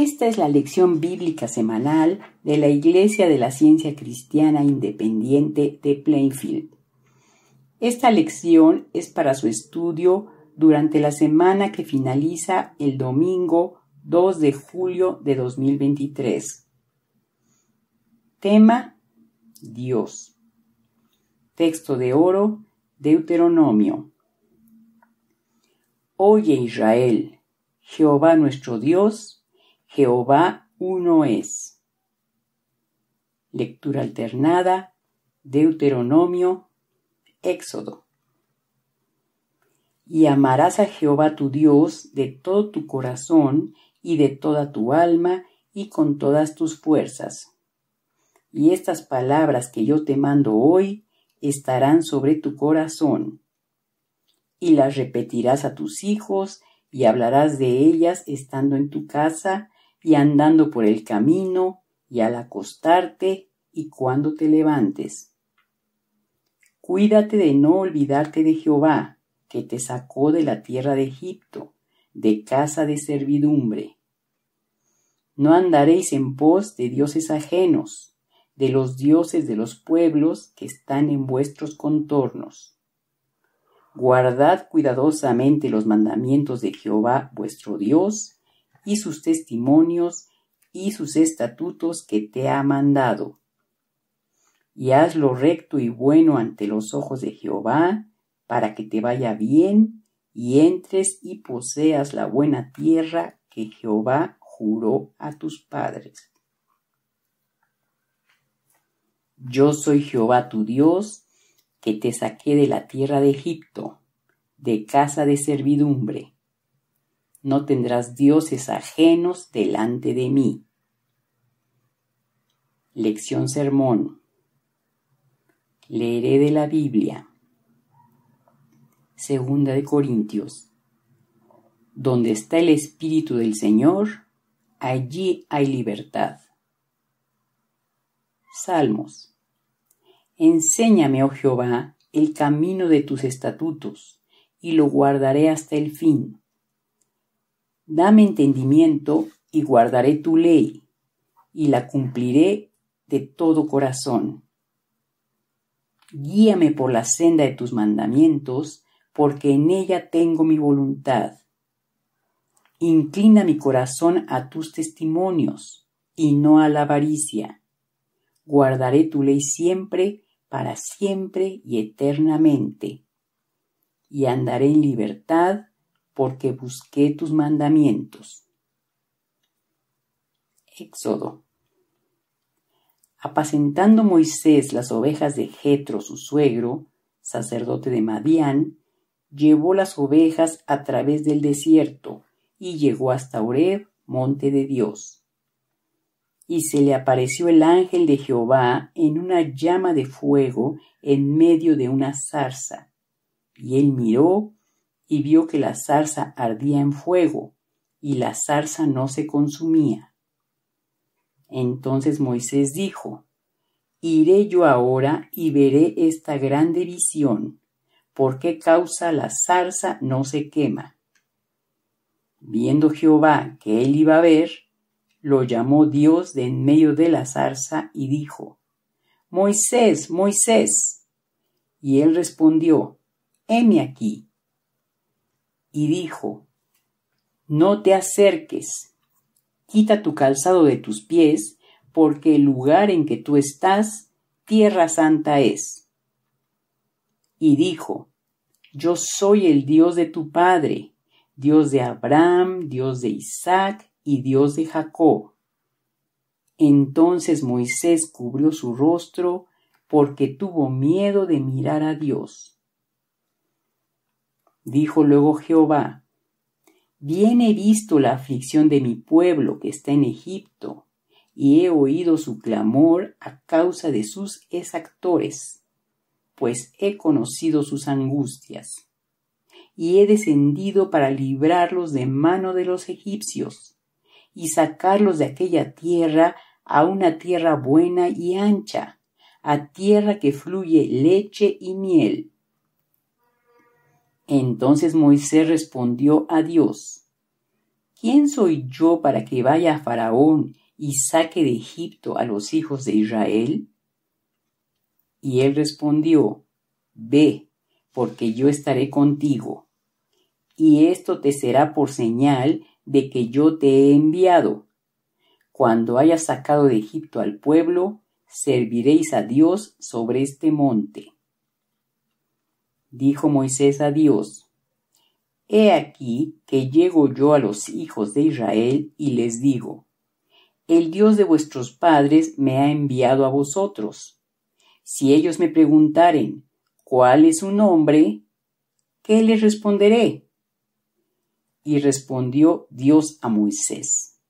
Esta es la lección bíblica semanal de la Iglesia de la Ciencia Cristiana Independiente de Plainfield. Esta lección es para su estudio durante la semana que finaliza el domingo 2 de julio de 2023. Tema Dios. Texto de oro Deuteronomio. Oye Israel, Jehová nuestro Dios, Jehová uno es. Lectura alternada, Deuteronomio, Éxodo. Y amarás a Jehová tu Dios de todo tu corazón y de toda tu alma y con todas tus fuerzas. Y estas palabras que yo te mando hoy estarán sobre tu corazón. Y las repetirás a tus hijos y hablarás de ellas estando en tu casa y andando por el camino, y al acostarte, y cuando te levantes. Cuídate de no olvidarte de Jehová, que te sacó de la tierra de Egipto, de casa de servidumbre. No andaréis en pos de dioses ajenos, de los dioses de los pueblos que están en vuestros contornos. Guardad cuidadosamente los mandamientos de Jehová vuestro Dios, y sus testimonios y sus estatutos que te ha mandado. Y haz lo recto y bueno ante los ojos de Jehová, para que te vaya bien, y entres y poseas la buena tierra que Jehová juró a tus padres. Yo soy Jehová tu Dios, que te saqué de la tierra de Egipto, de casa de servidumbre no tendrás dioses ajenos delante de mí. Lección Sermón. Leeré de la Biblia. Segunda de Corintios. Donde está el Espíritu del Señor, allí hay libertad. Salmos. Enséñame, oh Jehová, el camino de tus estatutos, y lo guardaré hasta el fin. Dame entendimiento y guardaré tu ley, y la cumpliré de todo corazón. Guíame por la senda de tus mandamientos, porque en ella tengo mi voluntad. Inclina mi corazón a tus testimonios, y no a la avaricia. Guardaré tu ley siempre, para siempre y eternamente. Y andaré en libertad porque busqué tus mandamientos. Éxodo. Apacentando Moisés las ovejas de Jetro, su suegro, sacerdote de Madián, llevó las ovejas a través del desierto y llegó hasta Oreb, monte de Dios. Y se le apareció el ángel de Jehová en una llama de fuego en medio de una zarza. Y él miró y vio que la zarza ardía en fuego, y la zarza no se consumía. Entonces Moisés dijo, Iré yo ahora y veré esta grande visión, por qué causa la zarza no se quema. Viendo Jehová que él iba a ver, lo llamó Dios de en medio de la zarza y dijo, Moisés, Moisés. Y él respondió, heme aquí y dijo, No te acerques, quita tu calzado de tus pies, porque el lugar en que tú estás, tierra santa es. Y dijo, Yo soy el Dios de tu Padre, Dios de Abraham, Dios de Isaac y Dios de Jacob. Entonces Moisés cubrió su rostro porque tuvo miedo de mirar a Dios. Dijo luego Jehová, Bien he visto la aflicción de mi pueblo que está en Egipto, y he oído su clamor a causa de sus exactores, pues he conocido sus angustias, y he descendido para librarlos de mano de los egipcios, y sacarlos de aquella tierra a una tierra buena y ancha, a tierra que fluye leche y miel, entonces Moisés respondió a Dios, ¿quién soy yo para que vaya a Faraón y saque de Egipto a los hijos de Israel? Y él respondió, Ve, porque yo estaré contigo, y esto te será por señal de que yo te he enviado. Cuando hayas sacado de Egipto al pueblo, serviréis a Dios sobre este monte dijo Moisés a Dios, He aquí que llego yo a los hijos de Israel y les digo, El Dios de vuestros padres me ha enviado a vosotros. Si ellos me preguntaren, ¿cuál es su nombre? ¿Qué les responderé? Y respondió Dios a Moisés,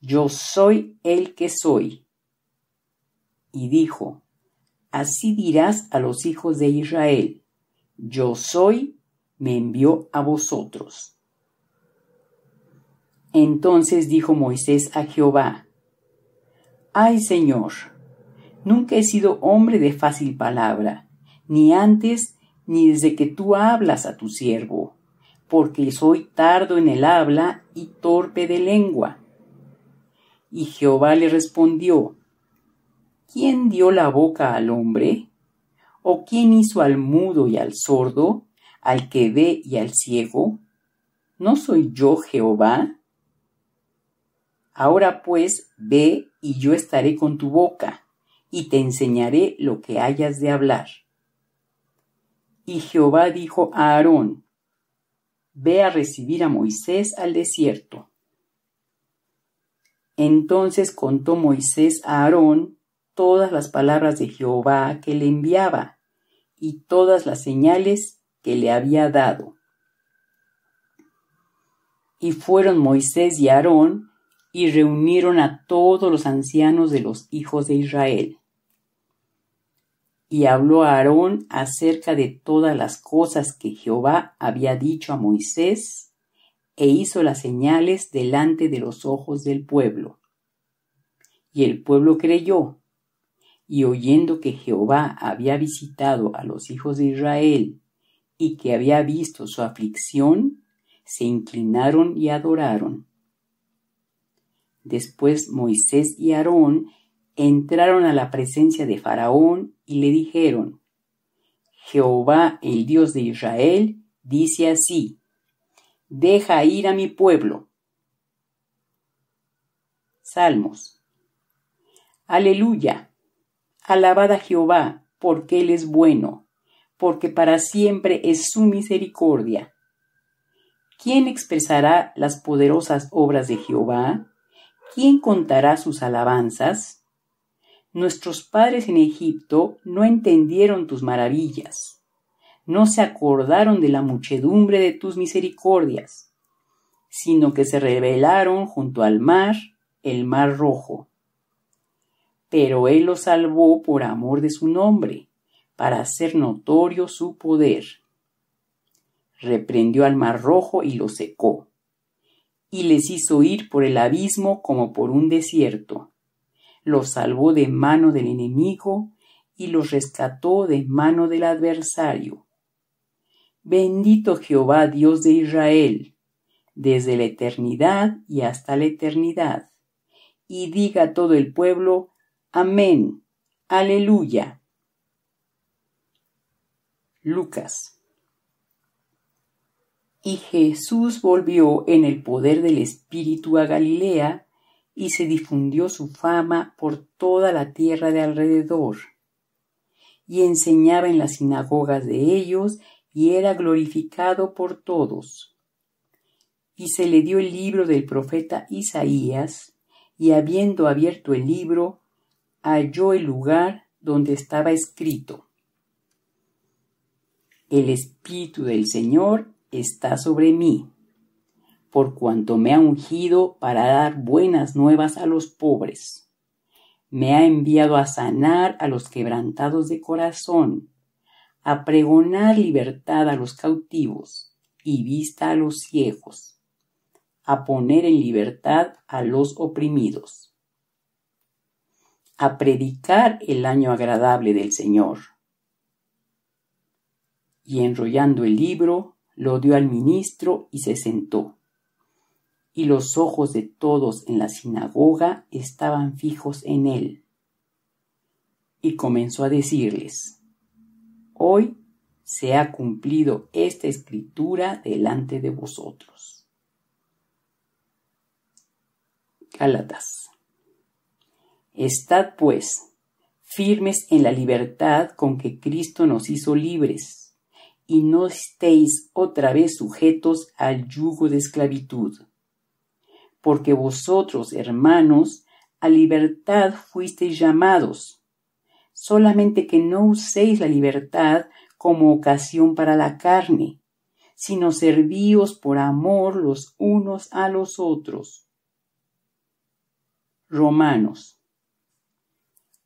Yo soy el que soy. Y dijo, Así dirás a los hijos de Israel, yo soy, me envió a vosotros. Entonces dijo Moisés a Jehová, Ay Señor, nunca he sido hombre de fácil palabra, ni antes ni desde que tú hablas a tu siervo, porque soy tardo en el habla y torpe de lengua. Y Jehová le respondió, ¿Quién dio la boca al hombre? ¿O quién hizo al mudo y al sordo, al que ve y al ciego? ¿No soy yo Jehová? Ahora pues ve y yo estaré con tu boca, y te enseñaré lo que hayas de hablar. Y Jehová dijo a Aarón, Ve a recibir a Moisés al desierto. Entonces contó Moisés a Aarón todas las palabras de Jehová que le enviaba y todas las señales que le había dado. Y fueron Moisés y Aarón y reunieron a todos los ancianos de los hijos de Israel. Y habló Aarón acerca de todas las cosas que Jehová había dicho a Moisés, e hizo las señales delante de los ojos del pueblo. Y el pueblo creyó y oyendo que Jehová había visitado a los hijos de Israel y que había visto su aflicción, se inclinaron y adoraron. Después Moisés y Aarón entraron a la presencia de Faraón y le dijeron, Jehová el Dios de Israel dice así, deja ir a mi pueblo. Salmos. Aleluya. Alabad a Jehová, porque Él es bueno, porque para siempre es su misericordia. ¿Quién expresará las poderosas obras de Jehová? ¿Quién contará sus alabanzas? Nuestros padres en Egipto no entendieron tus maravillas, no se acordaron de la muchedumbre de tus misericordias, sino que se rebelaron junto al mar, el mar rojo pero él los salvó por amor de su nombre, para hacer notorio su poder. Reprendió al mar rojo y lo secó, y les hizo ir por el abismo como por un desierto. Los salvó de mano del enemigo y los rescató de mano del adversario. Bendito Jehová Dios de Israel, desde la eternidad y hasta la eternidad. Y diga todo el pueblo, Amén. Aleluya. Lucas. Y Jesús volvió en el poder del Espíritu a Galilea, y se difundió su fama por toda la tierra de alrededor. Y enseñaba en las sinagogas de ellos, y era glorificado por todos. Y se le dio el libro del profeta Isaías, y habiendo abierto el libro, halló el lugar donde estaba escrito, El Espíritu del Señor está sobre mí, por cuanto me ha ungido para dar buenas nuevas a los pobres. Me ha enviado a sanar a los quebrantados de corazón, a pregonar libertad a los cautivos y vista a los ciegos, a poner en libertad a los oprimidos a predicar el año agradable del Señor. Y enrollando el libro, lo dio al ministro y se sentó. Y los ojos de todos en la sinagoga estaban fijos en él. Y comenzó a decirles, Hoy se ha cumplido esta escritura delante de vosotros. Gálatas Estad, pues, firmes en la libertad con que Cristo nos hizo libres, y no estéis otra vez sujetos al yugo de esclavitud. Porque vosotros, hermanos, a libertad fuisteis llamados, solamente que no uséis la libertad como ocasión para la carne, sino servíos por amor los unos a los otros. Romanos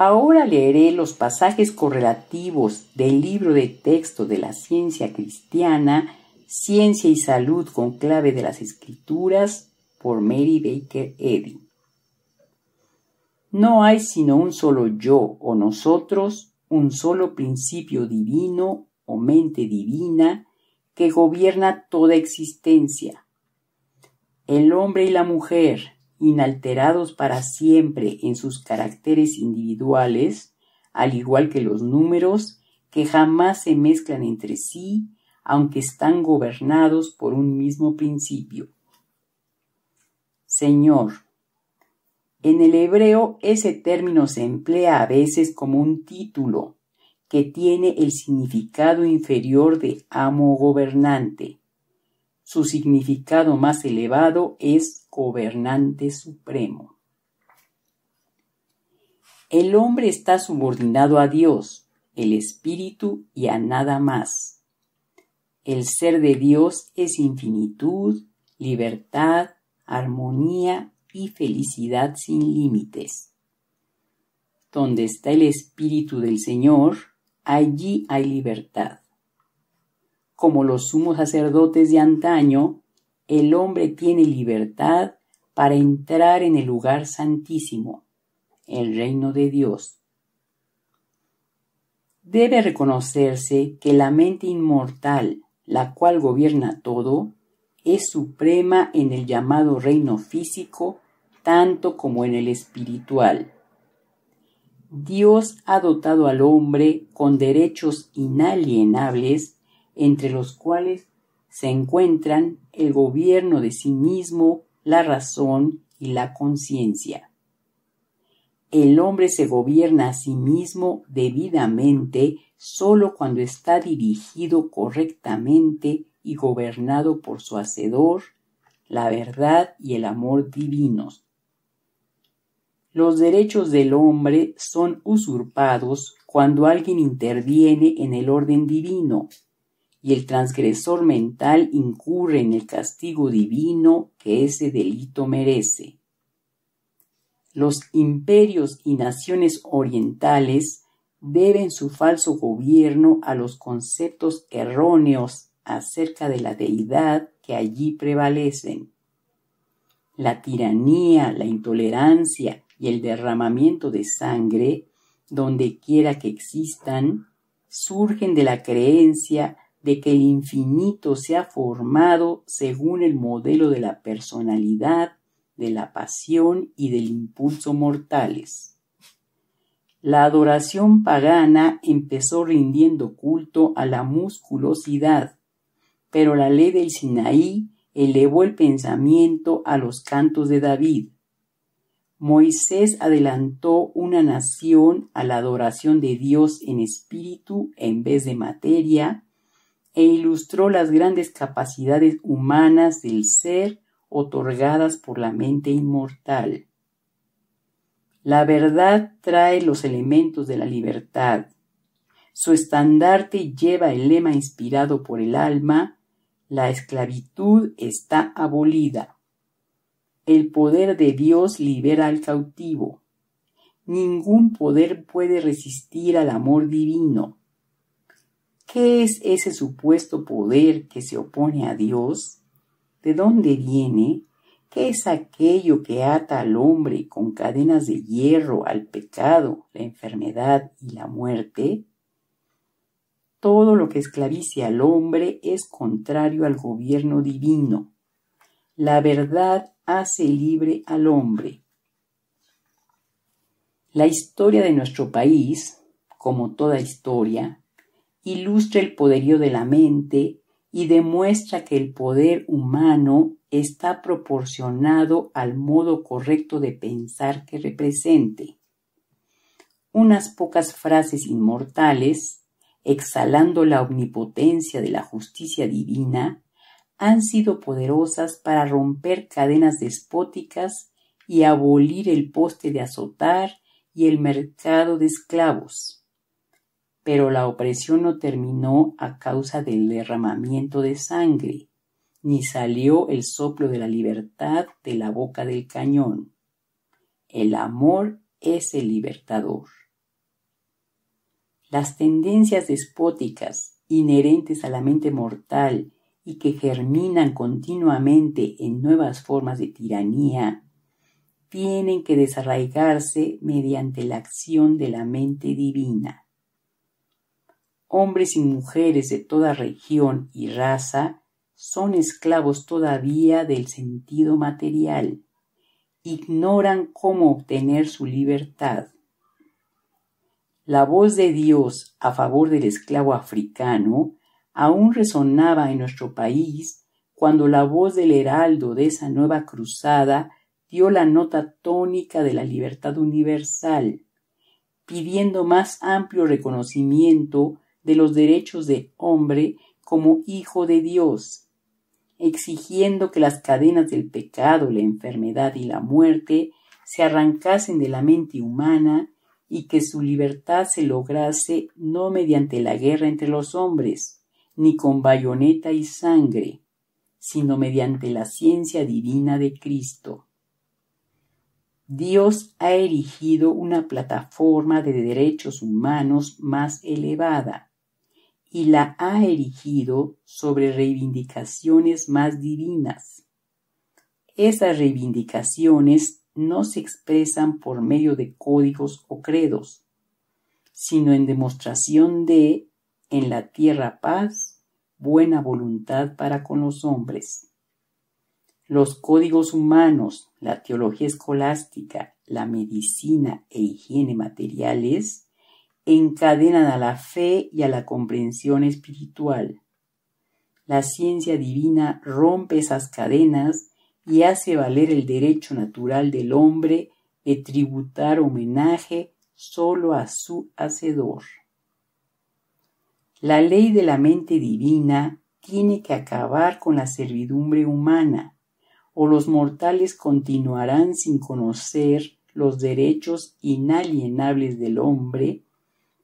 Ahora leeré los pasajes correlativos del libro de texto de la ciencia cristiana, Ciencia y Salud con clave de las Escrituras, por Mary Baker Eddy. No hay sino un solo yo o nosotros, un solo principio divino o mente divina que gobierna toda existencia. El hombre y la mujer, inalterados para siempre en sus caracteres individuales, al igual que los números, que jamás se mezclan entre sí, aunque están gobernados por un mismo principio. Señor. En el hebreo ese término se emplea a veces como un título que tiene el significado inferior de amo gobernante su significado más elevado es gobernante supremo. El hombre está subordinado a Dios, el espíritu y a nada más. El ser de Dios es infinitud, libertad, armonía y felicidad sin límites. Donde está el espíritu del Señor, allí hay libertad como los sumos sacerdotes de antaño, el hombre tiene libertad para entrar en el lugar santísimo, el reino de Dios. Debe reconocerse que la mente inmortal, la cual gobierna todo, es suprema en el llamado reino físico tanto como en el espiritual. Dios ha dotado al hombre con derechos inalienables entre los cuales se encuentran el gobierno de sí mismo, la razón y la conciencia. El hombre se gobierna a sí mismo debidamente sólo cuando está dirigido correctamente y gobernado por su Hacedor, la verdad y el amor divinos. Los derechos del hombre son usurpados cuando alguien interviene en el orden divino, y el transgresor mental incurre en el castigo divino que ese delito merece. Los imperios y naciones orientales deben su falso gobierno a los conceptos erróneos acerca de la deidad que allí prevalecen. La tiranía, la intolerancia y el derramamiento de sangre, donde quiera que existan, surgen de la creencia de que el infinito se ha formado según el modelo de la personalidad, de la pasión y del impulso mortales. La adoración pagana empezó rindiendo culto a la musculosidad, pero la ley del Sinaí elevó el pensamiento a los cantos de David. Moisés adelantó una nación a la adoración de Dios en espíritu en vez de materia, e ilustró las grandes capacidades humanas del ser otorgadas por la mente inmortal. La verdad trae los elementos de la libertad. Su estandarte lleva el lema inspirado por el alma, la esclavitud está abolida. El poder de Dios libera al cautivo. Ningún poder puede resistir al amor divino. ¿Qué es ese supuesto poder que se opone a Dios? ¿De dónde viene? ¿Qué es aquello que ata al hombre con cadenas de hierro al pecado, la enfermedad y la muerte? Todo lo que esclavice al hombre es contrario al gobierno divino. La verdad hace libre al hombre. La historia de nuestro país, como toda historia, ilustra el poderío de la mente y demuestra que el poder humano está proporcionado al modo correcto de pensar que represente. Unas pocas frases inmortales, exhalando la omnipotencia de la justicia divina, han sido poderosas para romper cadenas despóticas y abolir el poste de azotar y el mercado de esclavos pero la opresión no terminó a causa del derramamiento de sangre, ni salió el soplo de la libertad de la boca del cañón. El amor es el libertador. Las tendencias despóticas inherentes a la mente mortal y que germinan continuamente en nuevas formas de tiranía, tienen que desarraigarse mediante la acción de la mente divina hombres y mujeres de toda región y raza son esclavos todavía del sentido material, ignoran cómo obtener su libertad. La voz de Dios a favor del esclavo africano aún resonaba en nuestro país cuando la voz del heraldo de esa nueva cruzada dio la nota tónica de la libertad universal, pidiendo más amplio reconocimiento de los derechos de hombre como hijo de Dios, exigiendo que las cadenas del pecado, la enfermedad y la muerte se arrancasen de la mente humana y que su libertad se lograse no mediante la guerra entre los hombres, ni con bayoneta y sangre, sino mediante la ciencia divina de Cristo. Dios ha erigido una plataforma de derechos humanos más elevada, y la ha erigido sobre reivindicaciones más divinas. Esas reivindicaciones no se expresan por medio de códigos o credos, sino en demostración de en la tierra paz, buena voluntad para con los hombres. Los códigos humanos, la teología escolástica, la medicina e higiene materiales encadenan a la fe y a la comprensión espiritual. La ciencia divina rompe esas cadenas y hace valer el derecho natural del hombre de tributar homenaje solo a su Hacedor. La ley de la mente divina tiene que acabar con la servidumbre humana, o los mortales continuarán sin conocer los derechos inalienables del hombre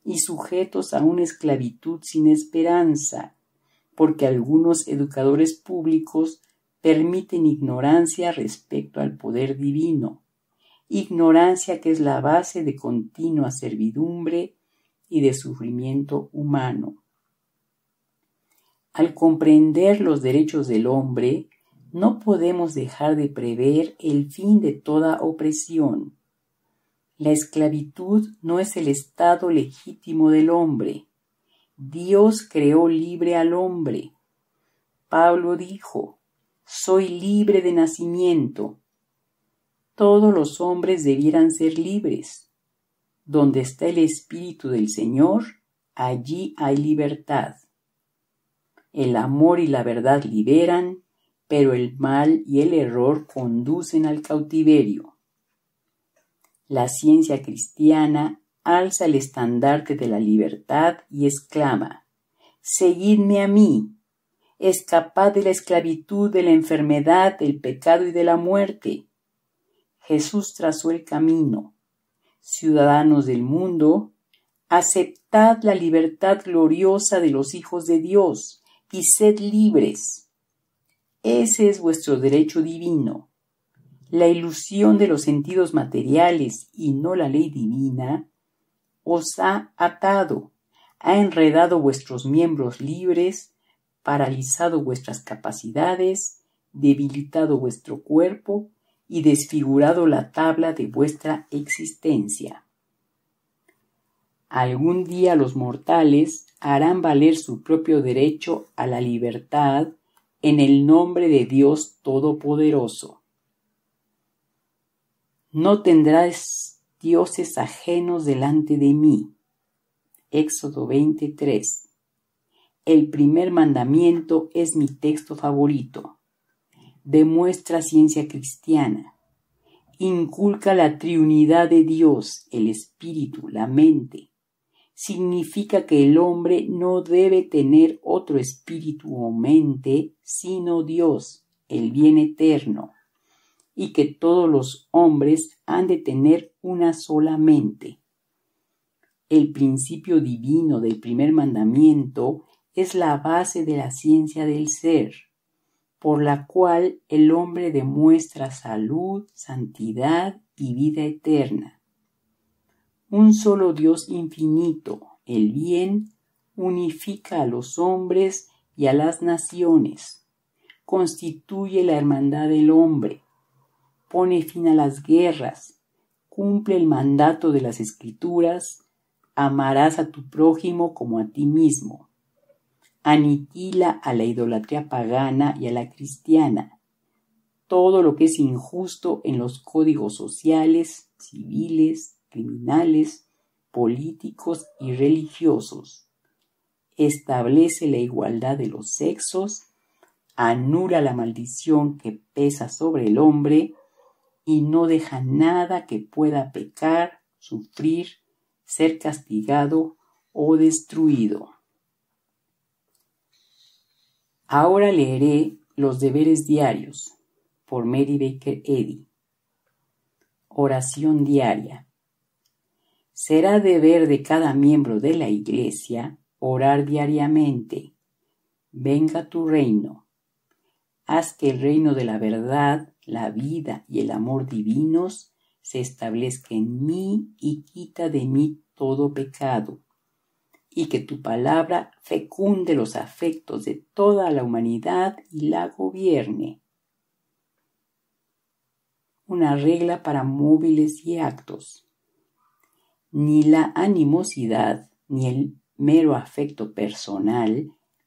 y sujetos a una esclavitud sin esperanza, porque algunos educadores públicos permiten ignorancia respecto al poder divino, ignorancia que es la base de continua servidumbre y de sufrimiento humano. Al comprender los derechos del hombre, no podemos dejar de prever el fin de toda opresión, la esclavitud no es el estado legítimo del hombre. Dios creó libre al hombre. Pablo dijo, soy libre de nacimiento. Todos los hombres debieran ser libres. Donde está el Espíritu del Señor, allí hay libertad. El amor y la verdad liberan, pero el mal y el error conducen al cautiverio. La ciencia cristiana alza el estandarte de la libertad y exclama Seguidme a mí. Escapad de la esclavitud, de la enfermedad, del pecado y de la muerte. Jesús trazó el camino. Ciudadanos del mundo, aceptad la libertad gloriosa de los hijos de Dios y sed libres. Ese es vuestro derecho divino la ilusión de los sentidos materiales y no la ley divina, os ha atado, ha enredado vuestros miembros libres, paralizado vuestras capacidades, debilitado vuestro cuerpo y desfigurado la tabla de vuestra existencia. Algún día los mortales harán valer su propio derecho a la libertad en el nombre de Dios Todopoderoso. No tendrás dioses ajenos delante de mí. Éxodo 23. El primer mandamiento es mi texto favorito. Demuestra ciencia cristiana. Inculca la triunidad de Dios, el espíritu, la mente. Significa que el hombre no debe tener otro espíritu o mente sino Dios, el bien eterno y que todos los hombres han de tener una sola mente. El principio divino del primer mandamiento es la base de la ciencia del ser, por la cual el hombre demuestra salud, santidad y vida eterna. Un solo Dios infinito, el bien, unifica a los hombres y a las naciones, constituye la hermandad del hombre, pone fin a las guerras, cumple el mandato de las escrituras, amarás a tu prójimo como a ti mismo. Aniquila a la idolatría pagana y a la cristiana, todo lo que es injusto en los códigos sociales, civiles, criminales, políticos y religiosos. Establece la igualdad de los sexos, anula la maldición que pesa sobre el hombre, y no deja nada que pueda pecar, sufrir, ser castigado o destruido. Ahora leeré Los deberes diarios por Mary Baker Eddy. Oración diaria. Será deber de cada miembro de la Iglesia orar diariamente. Venga tu reino. Haz que el reino de la verdad la vida y el amor divinos se establezca en mí y quita de mí todo pecado, y que tu palabra fecunde los afectos de toda la humanidad y la gobierne. Una regla para móviles y actos. Ni la animosidad ni el mero afecto personal